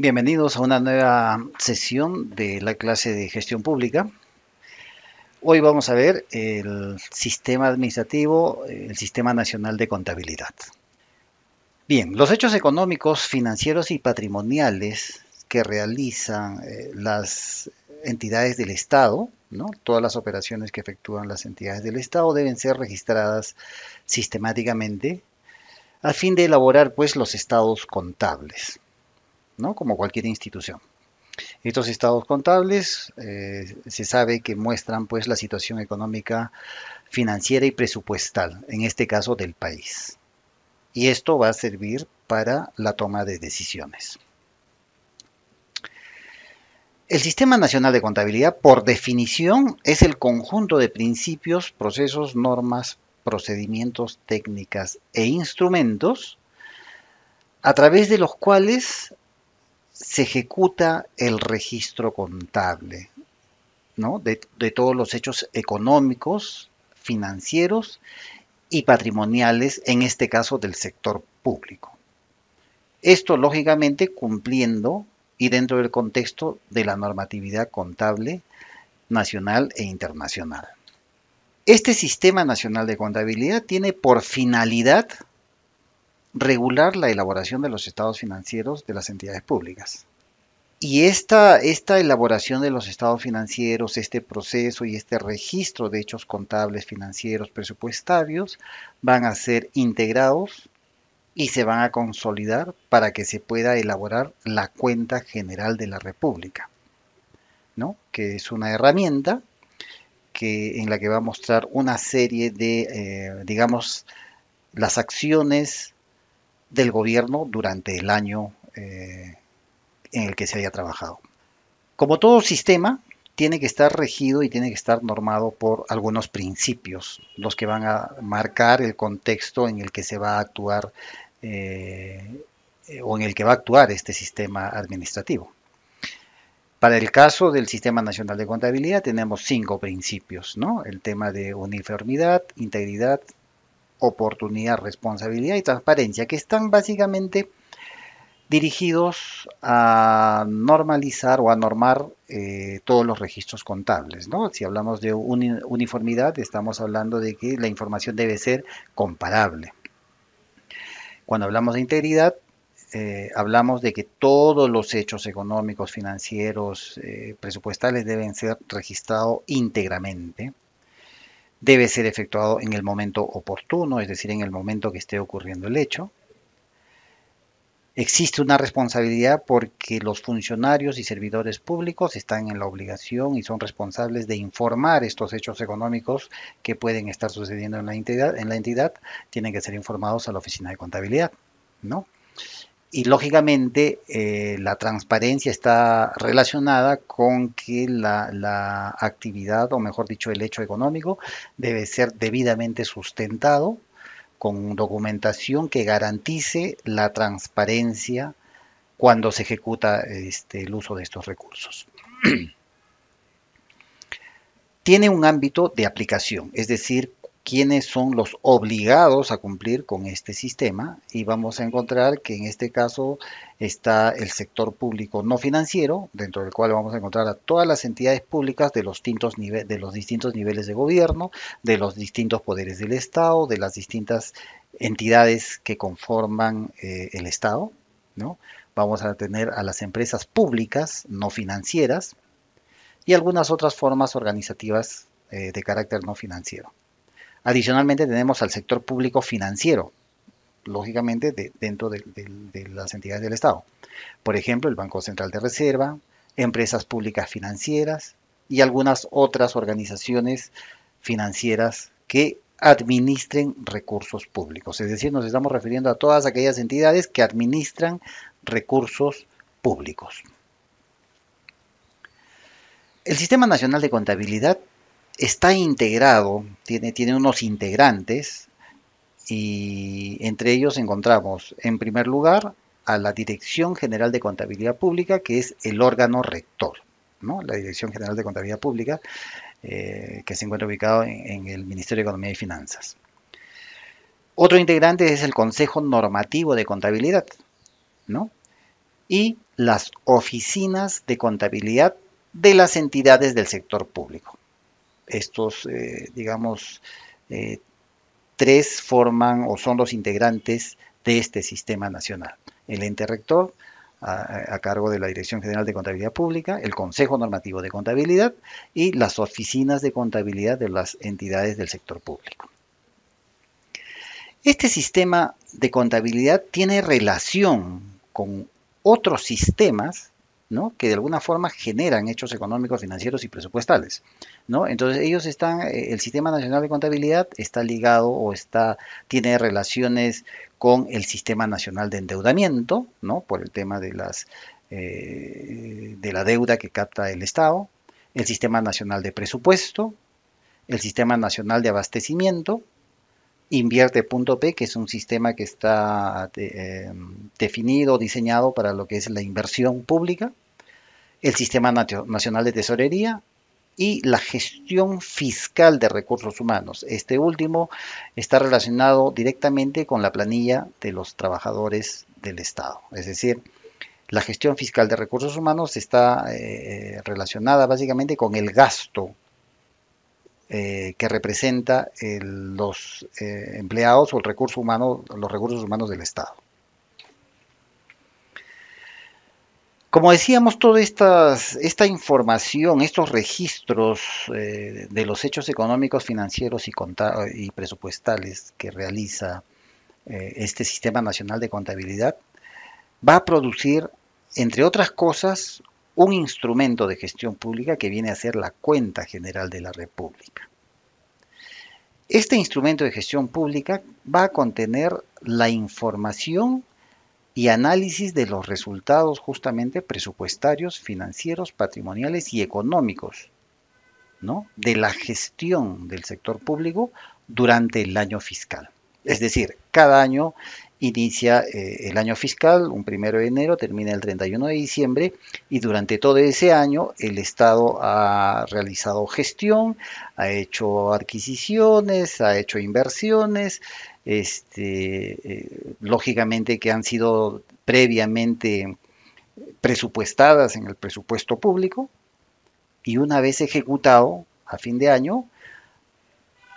Bienvenidos a una nueva sesión de la clase de gestión pública. Hoy vamos a ver el sistema administrativo, el sistema nacional de contabilidad. Bien, los hechos económicos, financieros y patrimoniales que realizan eh, las entidades del Estado, ¿no? todas las operaciones que efectúan las entidades del Estado deben ser registradas sistemáticamente a fin de elaborar pues los estados contables. ¿no? Como cualquier institución. Estos estados contables eh, se sabe que muestran pues la situación económica, financiera y presupuestal, en este caso del país. Y esto va a servir para la toma de decisiones. El Sistema Nacional de Contabilidad, por definición, es el conjunto de principios, procesos, normas, procedimientos, técnicas e instrumentos a través de los cuales se ejecuta el registro contable de todos los hechos económicos, financieros y patrimoniales, en este caso del sector público. Esto, lógicamente, cumpliendo y dentro del contexto de la normatividad contable nacional e internacional. Este Sistema Nacional de Contabilidad tiene por finalidad regular la elaboración de los estados financieros de las entidades públicas. Y esta, esta elaboración de los estados financieros, este proceso y este registro de hechos contables, financieros, presupuestarios, van a ser integrados y se van a consolidar para que se pueda elaborar la cuenta general de la República, ¿no? que es una herramienta que, en la que va a mostrar una serie de, eh, digamos, las acciones, del gobierno durante el año eh, en el que se haya trabajado. Como todo sistema, tiene que estar regido y tiene que estar normado por algunos principios, los que van a marcar el contexto en el que se va a actuar eh, o en el que va a actuar este sistema administrativo. Para el caso del Sistema Nacional de Contabilidad tenemos cinco principios, ¿no? El tema de uniformidad, integridad, oportunidad, responsabilidad y transparencia, que están básicamente dirigidos a normalizar o a normar eh, todos los registros contables. Si hablamos de uniformidad, estamos hablando de que la información debe ser comparable. Cuando hablamos de integridad, eh, hablamos de que todos los hechos económicos, financieros, eh, presupuestales deben ser registrados íntegramente debe ser efectuado en el momento oportuno, es decir, en el momento que esté ocurriendo el hecho. Existe una responsabilidad porque los funcionarios y servidores públicos están en la obligación y son responsables de informar estos hechos económicos que pueden estar sucediendo en la entidad, en la entidad tienen que ser informados a la oficina de contabilidad, ¿no? y lógicamente eh, la transparencia está relacionada con que la, actividad, o mejor dicho, el hecho económico, debe ser debidamente sustentado con documentación que garantice la transparencia cuando se ejecuta este, el uso de estos recursos. Tiene un ámbito de aplicación, es decir, quiénes son los obligados a cumplir con este sistema y vamos a encontrar que en este caso está el sector público no financiero, dentro del cual vamos a encontrar a todas las entidades públicas de los, distintos niveles de gobierno, de los distintos poderes del Estado, de las distintas entidades que conforman eh, el Estado. ¿no? Vamos a tener a las empresas públicas no financieras y algunas otras formas organizativas eh, de carácter no financiero. Adicionalmente tenemos al sector público financiero, lógicamente dentro de las entidades del Estado. Por ejemplo, el Banco Central de Reserva, empresas públicas financieras y algunas otras organizaciones financieras que administren recursos públicos. Es decir, nos estamos refiriendo a todas aquellas entidades que administran recursos públicos. El Sistema Nacional de Contabilidad está integrado, tiene, tiene unos integrantes y entre ellos encontramos, en primer lugar, a la Dirección General de Contabilidad Pública, que es el órgano rector, ¿no? la Dirección General de Contabilidad Pública, eh, que se encuentra ubicado en, en el Ministerio de Economía y Finanzas. Otro integrante es el Consejo Normativo de Contabilidad, ¿no? Y las oficinas de contabilidad de las entidades del sector público estos, eh, digamos, eh, tres forman o son los integrantes de este sistema nacional. El ente rector, a, a, cargo de la Dirección General de Contabilidad Pública, el Consejo Normativo de Contabilidad y las oficinas de contabilidad de las entidades del sector público. Este sistema de contabilidad tiene relación con otros sistemas ¿no? que de alguna forma generan hechos económicos, financieros y presupuestales. Entonces ellos están, eh, el Sistema Nacional de Contabilidad está ligado o está, tiene relaciones con el Sistema Nacional de Endeudamiento, ¿no? por el tema de, las, eh, de la deuda que capta el Estado, el Sistema Nacional de Presupuesto, el Sistema Nacional de Abastecimiento, Invierte.p, que es un sistema que está em, definido, diseñado para lo que es la inversión pública, el Sistema Nacional de Tesorería y la gestión fiscal de recursos humanos. Este último está relacionado directamente con la planilla de los trabajadores del Estado. Es decir, la gestión fiscal de recursos humanos está eh, eh, relacionada básicamente con el gasto eh, que representa los eh, empleados o el recurso los recursos humanos del Estado. Como decíamos, toda esta información, estos registros eh, de los hechos económicos, financieros y presupuestales que realiza este Sistema Nacional de Contabilidad, va a producir, entre otras cosas, un instrumento de gestión pública que viene a ser la cuenta general de la República. Este instrumento de gestión pública va a contener la información y análisis de los resultados justamente presupuestarios, financieros, patrimoniales y económicos ¿no? de la gestión del sector público durante el año fiscal. Es decir, cada año inicia eh, el año fiscal, un primero de enero, termina el 31 de diciembre y durante todo ese año el Estado ha realizado gestión, ha hecho adquisiciones, ha hecho inversiones, este, eh, lógicamente que han sido previamente presupuestadas en el presupuesto público y una vez ejecutado a fin de año,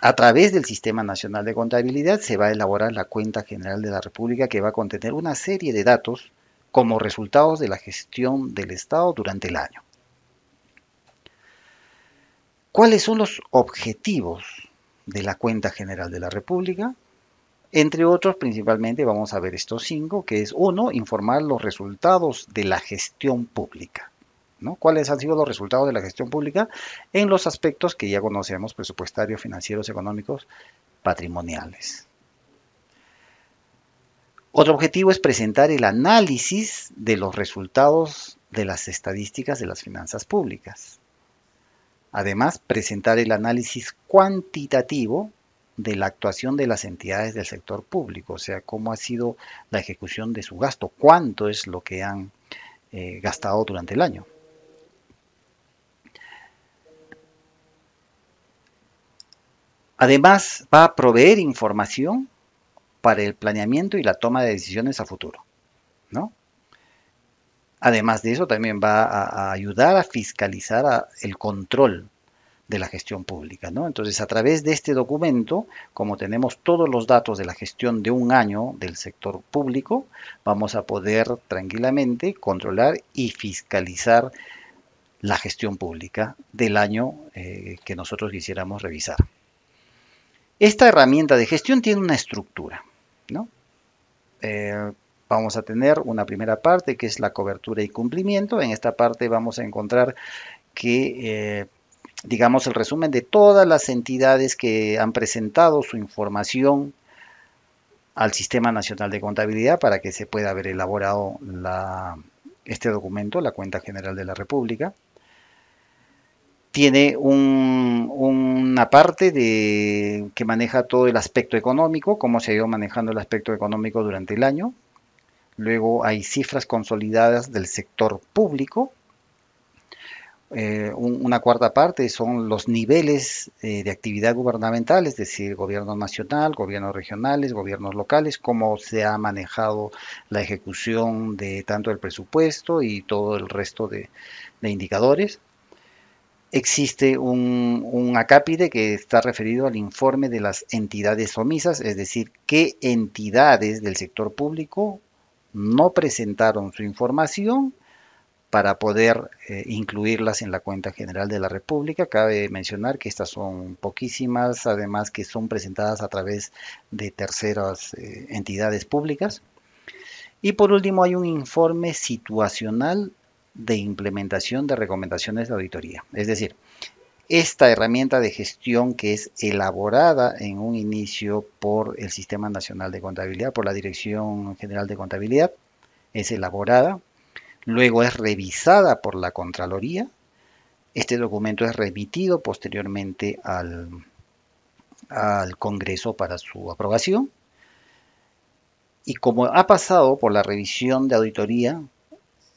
a través del Sistema Nacional de Contabilidad se va a elaborar la cuenta general de la República que va a contener una serie de datos como resultados de la gestión del Estado durante el año. ¿Cuáles son los objetivos de la cuenta general de la República? Entre otros, principalmente vamos a ver estos cinco, que es uno, informar los resultados de la gestión pública. ¿Cuáles han sido los resultados de la gestión pública en los aspectos que ya conocemos, presupuestarios, financieros, económicos, patrimoniales? Otro objetivo es presentar el análisis de los resultados de las estadísticas de las finanzas públicas. Además, presentar el análisis cuantitativo de la actuación de las entidades del sector público, o sea, cómo ha sido la ejecución de su gasto, cuánto es lo que han eh, gastado durante el año. Además, va a proveer información para el planeamiento y la toma de decisiones a futuro. ¿no? Además de eso, también va a, ayudar a fiscalizar el control de la gestión pública. ¿no? Entonces, a través de este documento, como tenemos todos los datos de la gestión de un año del sector público, vamos a poder tranquilamente controlar y fiscalizar la gestión pública del año eh, que nosotros quisiéramos revisar. Esta herramienta de gestión tiene una estructura, ¿no? Eh, vamos a tener una primera parte que es la cobertura y cumplimiento. En esta parte vamos a encontrar que, eh, digamos, el resumen de todas las entidades que han presentado su información al Sistema Nacional de Contabilidad para que se pueda haber elaborado este documento, la Cuenta General de la República tiene una parte de, que maneja todo el aspecto económico, cómo se ha ido manejando el aspecto económico durante el año. Luego hay cifras consolidadas del sector público. Eh, una cuarta parte son los niveles eh, de actividad gubernamental, es decir, gobierno nacional, gobiernos regionales, gobiernos locales, cómo se ha manejado la ejecución de tanto el presupuesto y todo el resto de indicadores existe un, un, acápite que está referido al informe de las entidades omisas, es decir, qué entidades del sector público no presentaron su información para poder eh, incluirlas en la cuenta general de la República. Cabe mencionar que estas son poquísimas, además que son presentadas a través de terceras eh, entidades públicas. Y por último hay un informe situacional de implementación de recomendaciones de auditoría. Es decir, esta herramienta de gestión que es elaborada en un inicio por el Sistema Nacional de Contabilidad, por la Dirección General de Contabilidad, es elaborada, luego es revisada por la Contraloría, este documento es remitido posteriormente al, al Congreso para su aprobación, y como ha pasado por la revisión de auditoría,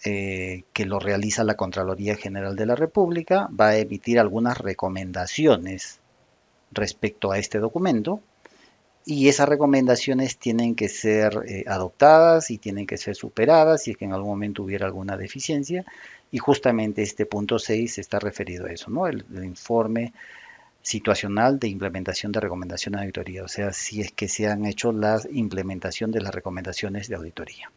eh, que lo realiza la Contraloría General de la República, va a emitir algunas recomendaciones respecto a este documento y esas recomendaciones tienen que ser eh, adoptadas y tienen que ser superadas si es que en algún momento hubiera alguna deficiencia y justamente este punto 6 está referido a eso, ¿no? El, informe situacional de implementación de recomendaciones de auditoría, o sea, si es que se han hecho las implementación de las recomendaciones de auditoría.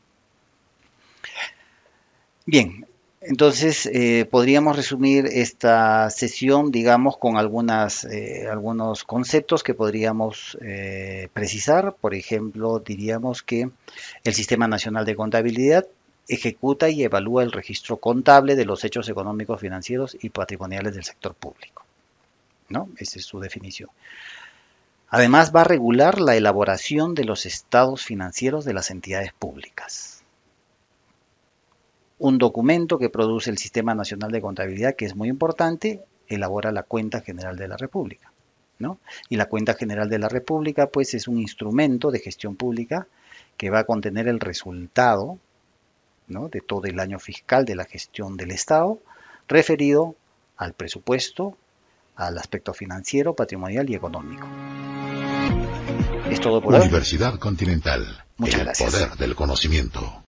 Bien, entonces eh, podríamos resumir esta sesión, digamos, con algunas, eh, algunos conceptos que podríamos eh, precisar. Por ejemplo, diríamos que el Sistema Nacional de Contabilidad ejecuta y evalúa el registro contable de los hechos económicos, financieros y patrimoniales del sector público. ¿No? Esa es su definición. Además, va a regular la elaboración de los estados financieros de las entidades públicas un documento que produce el Sistema Nacional de Contabilidad, que es muy importante, elabora la Cuenta General de la República. ¿no? Y la Cuenta General de la República, pues, es un instrumento de gestión pública que va a contener el resultado de todo el año fiscal de la gestión del Estado referido al presupuesto, al aspecto financiero, patrimonial y económico. Es todo por Universidad Continental. Muchas el gracias. poder del conocimiento.